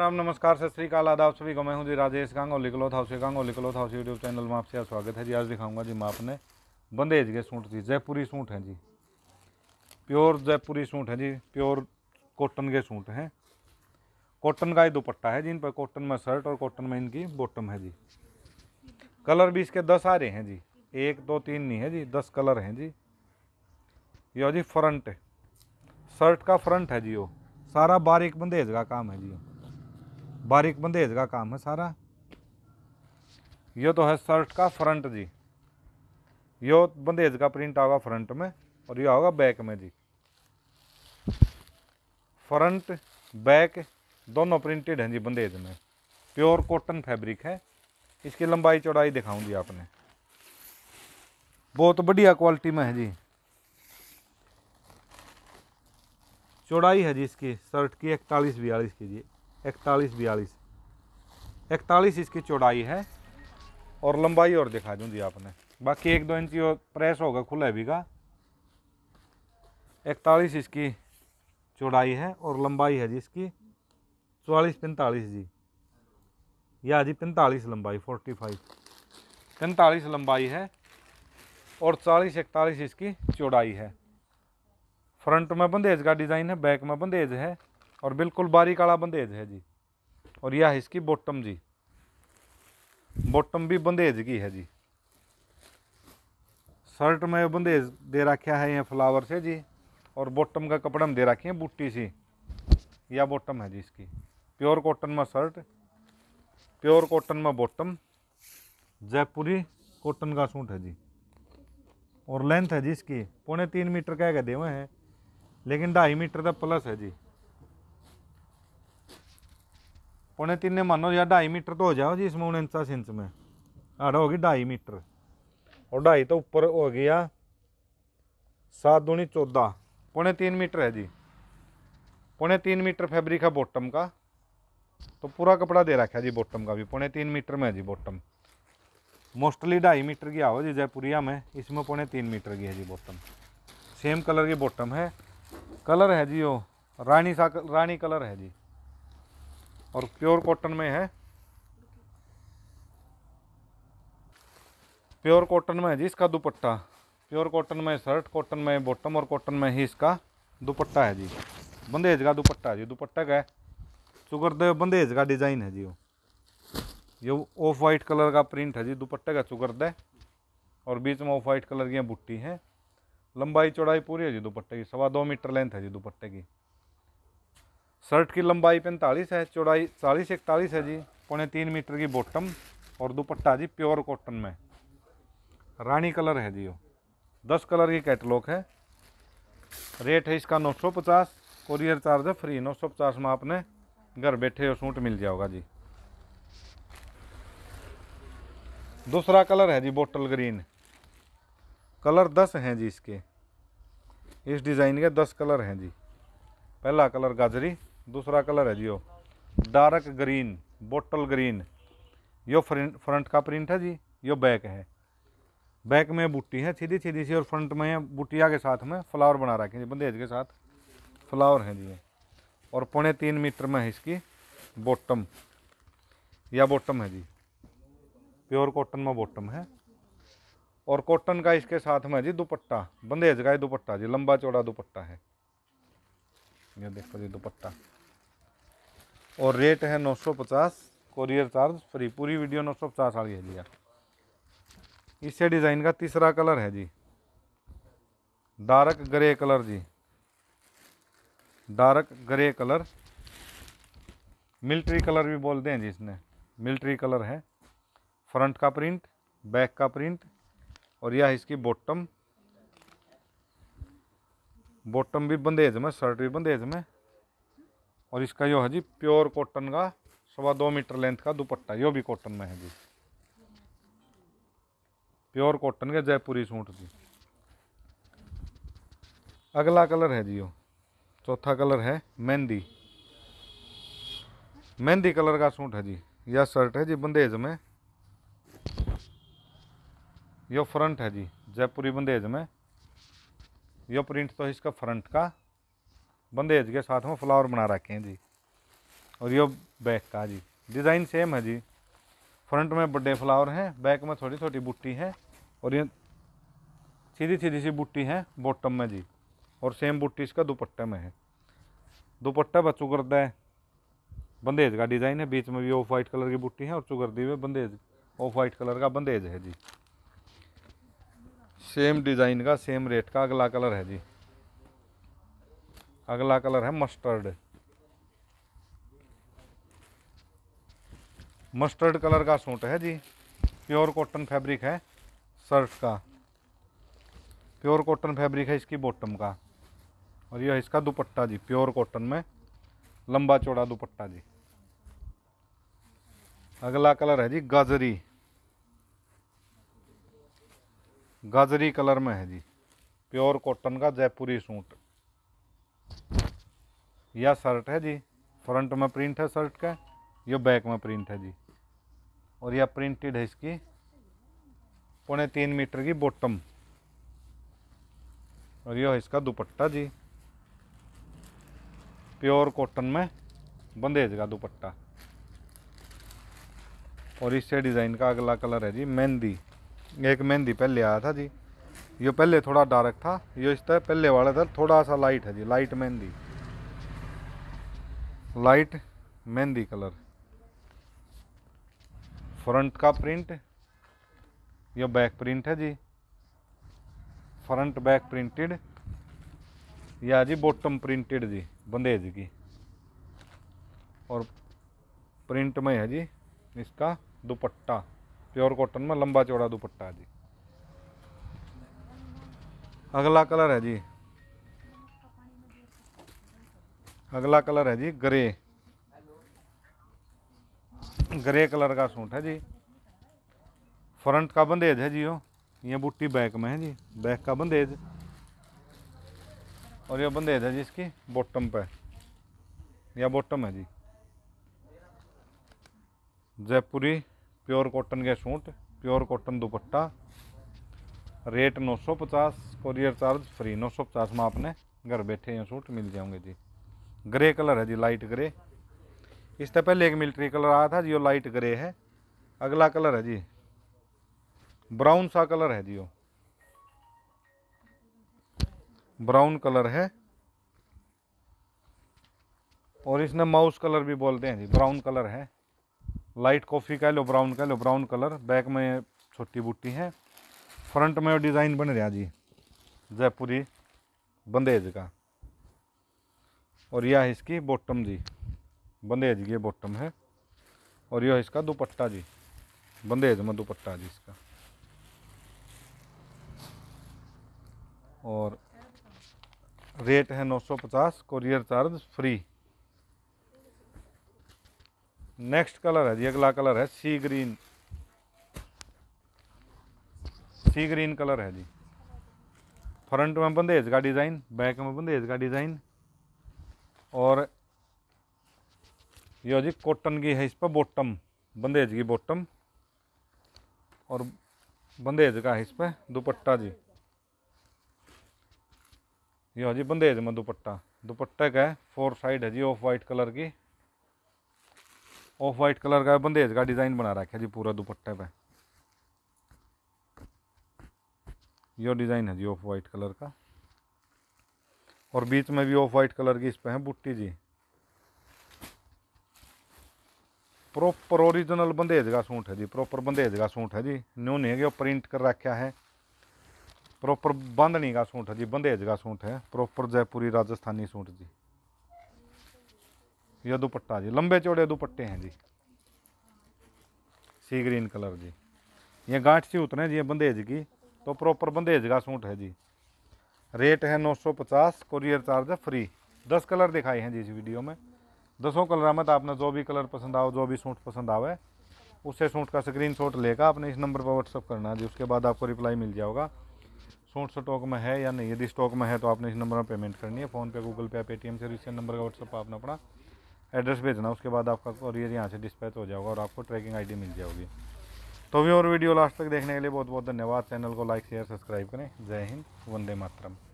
प्रणाम नमस्कार सत श्रीकाल आदाब सभी को मैं हूँ जी राजेश गांग और लिकलोत हाउस गांग और लिकलोत हाउस यूट्यूब चैनल में आपसे स्वागत है जी आज दिखाऊंगा जी मैं आपने बंदेज के सूट जी जयपुरी सूट हैं जी प्योर जयपुरी सूट है जी प्योर कॉटन के सूट हैं कॉटन का ही दुपट्टा है जी इन पर कॉटन में शर्ट और कॉटन में इनकी बॉटम है जी कलर भी इसके दस आ रहे हैं जी एक दो तीन नहीं है जी दस कलर हैं जी यो जी फ्रंट शर्ट का फ्रंट है जी वो सारा बारीक बंदेज का काम है जी बारीक बंदेज का काम है सारा ये तो है शर्ट का फ्रंट जी यो बंदेज का प्रिंट आगा फ्रंट में और यह होगा बैक में जी फ्रंट बैक दोनों प्रिंटेड हैं जी बंदेज में प्योर कॉटन फैब्रिक है इसकी लंबाई चौड़ाई दिखाऊं जी आपने बहुत बढ़िया क्वालिटी में है जी चौड़ाई है जी इसकी शर्ट की इकतालीस बयालीस की जी इकतालीस बयालीस इकतालीस इसकी चौड़ाई है और लंबाई और दिखा दूँगी आपने बाकी एक दो इंच और प्रेस होगा खुला है बीघा इकतालीस इसकी चौड़ाई है और लंबाई है जी इसकी चौवालीस पैंतालीस जी या जी पैंतालीस लंबाई फोर्टी फाइव पैंतालीस लंबाई है और चालीस इकतालीस इसकी चौड़ाई है फ्रंट में बंदेज का डिज़ाइन है बैक में बंदेज है और बिल्कुल बारीक आला बंदेज है जी और यह है इसकी बॉटम जी बॉटम भी बंदेज की है जी शर्ट में बंदेज दे रखा है यह फ्लावर से जी और बॉटम का कपड़ा में दे रखे हैं बूटी सी यह बॉटम है जी इसकी प्योर कॉटन में शर्ट प्योर कॉटन में बॉटम जयपुरी कॉटन का सूट है जी और लेंथ है जी इसकी पौने तीन मीटर कह के देवे हैं लेकिन ढाई मीटर का प्लस है जी पौने तीन ने मानो यार ढाई मीटर तो हो जाओ जी इसमें उनचास इंच में आड़ा होगी ढाई मीटर और ढाई तो ऊपर हो गया सात दूनी चौदह पौने तीन मीटर है जी पौने तीन मीटर फैब्रिक है बॉटम का तो पूरा कपड़ा दे रखा है जी बॉटम का भी पौने तीन मीटर में है जी बॉटम मोस्टली ढाई मीटर की आओ जी जयपुरिया में इसमें पौने तीन मीटर की है जी बॉटम सेम कलर की बॉटम है कलर है जी वो रानी सा रानी कलर है जी और प्योर कॉटन में है प्योर कॉटन में है जी इसका दुपट्टा प्योर कॉटन में शर्ट कॉटन में बॉटम और कॉटन में ही इसका दुपट्टा है जी बंदेज का दुपट्टा है जी दुपट्टा का है चुगरदेव बंदेज का डिज़ाइन है जी वो ये ऑफ वाइट कलर का प्रिंट है जी दुपट्टे का चुगरदे और बीच में ऑफ वाइट कलर की बुट्टी हैं लंबाई चौड़ाई पूरी है जी दुपट्टे की सवा दो मीटर लेंथ है जी दुपट्टे की शर्ट की लंबाई पैंतालीस है चौड़ाई चालीस इकतालीस है जी पौने तीन मीटर की बॉटम और दुपट्टा जी प्योर कॉटन में रानी कलर है जी वो दस कलर की कैटलॉग है रेट है इसका नौ सौ पचास कोरियर चार्ज है फ्री नौ सौ पचास में आपने घर बैठे हो सूट मिल जाओगा जी दूसरा कलर है जी बोटल ग्रीन कलर दस हैं जी इसके इस डिज़ाइन के दस कलर हैं जी पहला कलर गाजरी दूसरा कलर है जी वो डार्क ग्रीन बोटल ग्रीन यो फ्रंट फ्रंट का प्रिंट है जी यो बैक है बैक में बूटी है सीधी सीधी सी और फ्रंट में बूटिया के साथ में फ्लावर बना रखे हैं जी बंदेज के साथ फ्लावर हैं जी और पौने तीन मीटर में है इसकी बॉटम या बॉटम है जी प्योर कॉटन में बॉटम है और कॉटन का इसके साथ में जी दुपट्टा बंदेज का ही दुपट्टा जी लंबा चौड़ा दुपट्टा है ये देखो जी दुपट्टा और रेट है नौ सौ पचास कोरियर चार्ज फ्री पूरी वीडियो नौ सौ पचास वाली है जी यार इसे डिज़ाइन का तीसरा कलर है जी डार्क ग्रे कलर जी dark grey colour military colour भी बोलते हैं जी इसने मिल्ट्री कलर है फ्रंट का प्रिंट बैक का प्रिंट और यह इसकी बॉटम बॉटम भी बंदेज में शर्ट भी बंदेज में और इसका यो है जी प्योर कॉटन का सवा दो मीटर लेंथ का दुपट्टा यो भी कॉटन में है जी प्योर कॉटन के जयपुरी सूट जी अगला कलर है जी यो चौथा कलर है मेहंदी मेहंदी कलर का सूट है जी यह शर्ट है जी बंदेज में यो फ्रंट है जी जयपुरी बंदेज में यो प्रिंट तो इसका फ्रंट का बंदेज के साथ में फ्लावर बना रखे हैं जी और यो बैक का जी डिज़ाइन सेम है जी फ्रंट में बड़े फ्लावर हैं बैक में थोड़ी छोटी बुट्टी है और ये सीधी सीधी सी बुट्टी है बॉटम में जी और सेम बुट्टी इसका दुपट्टे में है दुपट्टा पर चुगरदा है बंदेज का डिज़ाइन है बीच में भी ऑफ वाइट कलर की बुट्टी है और दी हुई बंदेज ऑफ वाइट कलर का बंदेज है जी सेम डिज़ाइन का सेम रेट का अगला कलर है जी अगला कलर है मस्टर्ड मस्टर्ड कलर का सूट है जी प्योर कॉटन फैब्रिक है शर्ट का प्योर कॉटन फैब्रिक है इसकी बॉटम का और यह इसका दुपट्टा जी प्योर कॉटन में लंबा चौड़ा दुपट्टा जी अगला कलर है जी गाजरी गाजरी कलर में है जी प्योर कॉटन का जयपुरी सूट यह शर्ट है जी फ्रंट में प्रिंट है शर्ट का यह बैक में प्रिंट है जी और यह प्रिंटेड है इसकी पौने तीन मीटर की बॉटम और यह है इसका दुपट्टा जी प्योर कॉटन में बंदेज का दुपट्टा और इससे डिज़ाइन का अगला कलर है जी मेहंदी एक मेहंदी पहले आया था जी ये पहले थोड़ा डार्क था ये इस तरह पहले वाला था थोड़ा सा लाइट है जी light mehndi light mehndi colour front का प्रिंट ये बैक प्रिंट है जी फ्रंट बैक प्रिंटेड या जी बॉटम प्रिंटेड जी बंदेज की और प्रिंट में है जी इसका दुपट्टा प्योर कॉटन में लंबा चौड़ा दुपट्टा जी अगला कलर है जी अगला कलर है जी ग्रे ग्रे कलर का सूट है जी फ्रंट का बंदेज है जी यो ये बूटी बैक में है जी बैक का बंदेज और ये बंदेज है जी इसकी बॉटम पे या बॉटम है जी जयपुरी प्योर कॉटन के suit pure cotton dupatta rate 950 courier charge free 950 में आपने घर बैठे ये सूट मिल जाएंगे जी ग्रे कलर है जी लाइट ग्रे इससे पहले एक मिलिट्री कलर आया था जी वो लाइट ग्रे है अगला कलर है जी ब्राउन सा कलर है जी वो ब्राउन कलर है और इसने माउस कलर भी बोलते हैं जी ब्राउन कलर है लाइट कॉफ़ी का लो ब्राउन का लो ब्राउन कलर बैक में छोटी बूटी है फ्रंट में डिज़ाइन बन रहा जी जयपुरी बंदेज का और यह है इसकी बॉटम जी बंदेज की बॉटम है और यह इसका दुपट्टा जी बंदेज में दुपट्टा जी इसका और रेट है 950 courier charge free next colour है जी अगला कलर है sea green sea green colour है जी फ्रंट में बंदेज का डिज़ाइन बैक में बंदेज का डिज़ाइन और ये जी कॉटन की है इस पर बॉटम बंदेज की बॉटम और बंदेज का है इस पर दुपट्टा जी ये जी बंदेज में दुपट्टा दुपट्टे का है फोर साइड है जी ऑफ वाइट कलर की ऑफ वाइट कलर का बंदेज का डिज़ाइन बना रखा है जी पूरा दुपट्टे पे यो डिज़ाइन है जी ऑफ वाइट कलर का और बीच में भी ऑफ वाइट कलर की इस पर है बुट्टी जी प्रॉपर ओरिजिनल बंदेज का सूट है जी प्रॉपर बंदेज का सूट है जी न्यू नहीं है प्रिंट कर रखा है प्रॉपर बांधनी का सूट है जी बंदेज का सूट है प्रॉपर जयपुरी राजस्थानी सूट जी ये दुपट्टा जी लंबे चौड़े दुपट्टे हैं जी सी ग्रीन कलर जी ये गांठ सी उतरे जी बंदेज की तो प्रॉपर बंदेज का सूट है जी रेट है नौ सौ पचास कोरियर चार्ज फ्री दस कलर दिखाए हैं जी इस वीडियो में दसों कलर में तो आपने जो भी कलर पसंद आओ जो भी सूट पसंद आवे उससे सूट का स्क्रीन शॉट लेकर आपने इस नंबर पर व्हाट्सअप करना जी उसके बाद आपको रिप्लाई मिल जाएगा सूट स्टॉक में है या नहीं यदि स्टॉक में है तो आपने इस नंबर पर पेमेंट करनी है फ़ोनपे गूगल पे पेटीएम से इस नंबर का व्हाट्सअप आपने अपना एड्रेस भेजना उसके बाद आपका कॉरियर यहाँ से डिस्पैच हो जाएगा और आपको ट्रैकिंग आईडी मिल जाएगी तो भी और वीडियो लास्ट तक देखने के लिए बहुत बहुत धन्यवाद चैनल को लाइक शेयर सब्सक्राइब करें जय हिंद वंदे मातरम